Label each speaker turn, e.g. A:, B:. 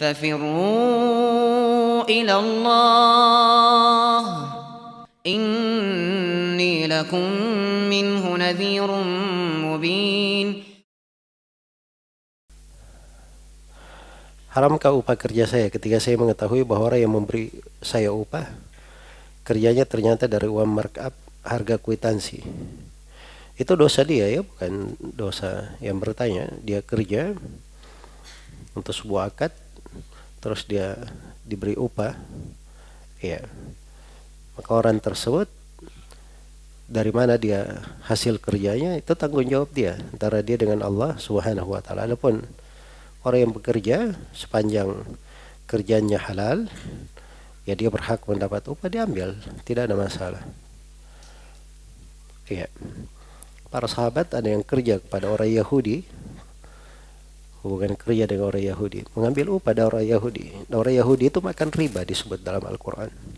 A: ففروا إلى الله إني لكم منه نذير مبين Haramkah upah kerja saya ketika saya mengetahui bahwa orang yang memberi saya upah kerjanya ternyata dari uang markup harga kwitansi? Itu dosa dia ya, bukan dosa yang bertanya. Dia kerja untuk sebuah akad terus dia diberi upah ya maka orang tersebut dari mana dia hasil kerjanya itu tanggung jawab dia antara dia dengan Allah Subhanahu wa taala adapun orang yang bekerja sepanjang kerjanya halal ya dia berhak mendapat upah diambil tidak ada masalah ya para sahabat ada yang kerja kepada orang Yahudi hubungan kerja dengan orang Yahudi mengambil upah dari orang Yahudi orang Yahudi itu makan riba disebut dalam Al-Quran